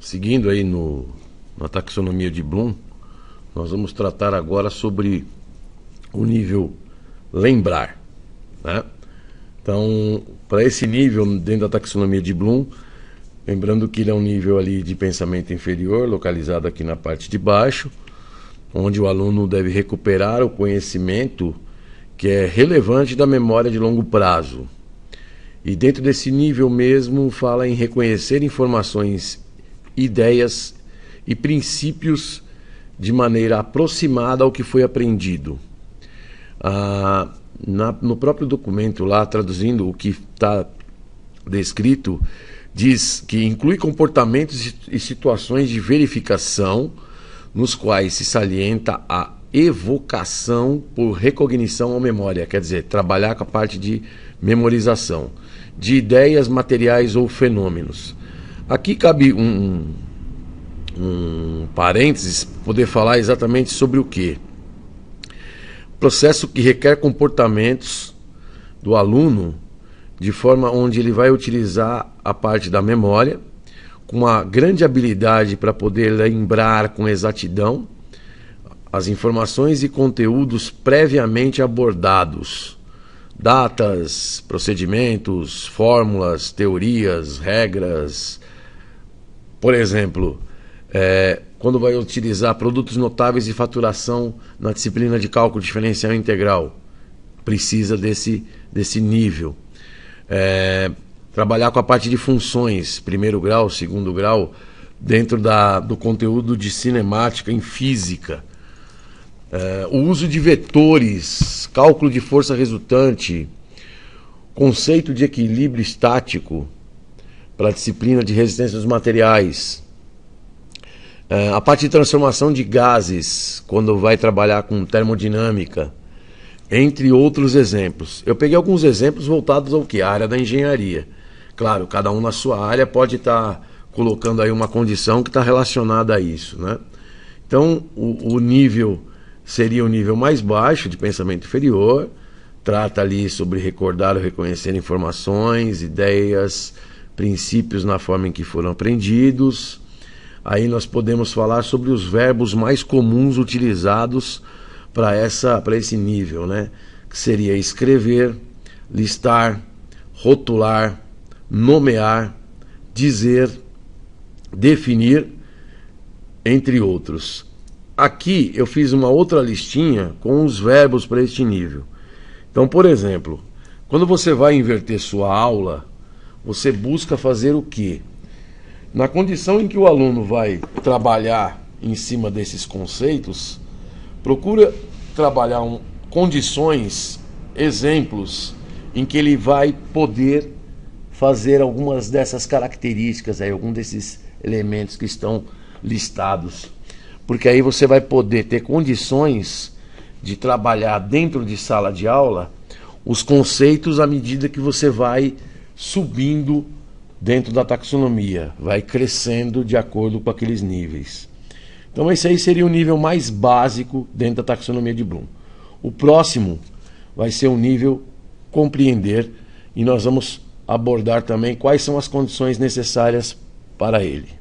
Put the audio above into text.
Seguindo aí no, na taxonomia de Bloom, nós vamos tratar agora sobre o nível lembrar. Né? Então, para esse nível dentro da taxonomia de Bloom, lembrando que ele é um nível ali de pensamento inferior, localizado aqui na parte de baixo, onde o aluno deve recuperar o conhecimento que é relevante da memória de longo prazo. E dentro desse nível mesmo fala em reconhecer informações ideias e princípios de maneira aproximada ao que foi aprendido. Ah, na, no próprio documento, lá traduzindo o que está descrito, diz que inclui comportamentos e situações de verificação nos quais se salienta a evocação por recognição ou memória, quer dizer, trabalhar com a parte de memorização de ideias, materiais ou fenômenos. Aqui cabe um, um parênteses, poder falar exatamente sobre o que. Processo que requer comportamentos do aluno de forma onde ele vai utilizar a parte da memória com uma grande habilidade para poder lembrar com exatidão as informações e conteúdos previamente abordados. Datas, procedimentos, fórmulas, teorias, regras, por exemplo, é, quando vai utilizar produtos notáveis de faturação na disciplina de cálculo diferencial integral, precisa desse, desse nível. É, trabalhar com a parte de funções, primeiro grau, segundo grau, dentro da, do conteúdo de cinemática em física. É, o uso de vetores, cálculo de força resultante, conceito de equilíbrio estático pela disciplina de resistência dos materiais. É, a parte de transformação de gases, quando vai trabalhar com termodinâmica, entre outros exemplos. Eu peguei alguns exemplos voltados ao que? A área da engenharia. Claro, cada um na sua área pode estar tá colocando aí uma condição que está relacionada a isso. Né? Então, o, o nível seria o nível mais baixo de pensamento inferior, trata ali sobre recordar ou reconhecer informações, ideias, princípios na forma em que foram aprendidos. Aí nós podemos falar sobre os verbos mais comuns utilizados para essa para esse nível, né? Que seria escrever, listar, rotular, nomear, dizer, definir, entre outros. Aqui eu fiz uma outra listinha com os verbos para este nível. Então, por exemplo, quando você vai inverter sua aula, você busca fazer o quê? Na condição em que o aluno vai trabalhar em cima desses conceitos, procura trabalhar um, condições, exemplos em que ele vai poder fazer algumas dessas características aí, algum desses elementos que estão listados. Porque aí você vai poder ter condições de trabalhar dentro de sala de aula os conceitos à medida que você vai subindo dentro da taxonomia, vai crescendo de acordo com aqueles níveis. Então esse aí seria o nível mais básico dentro da taxonomia de Bloom. O próximo vai ser o nível compreender e nós vamos abordar também quais são as condições necessárias para ele.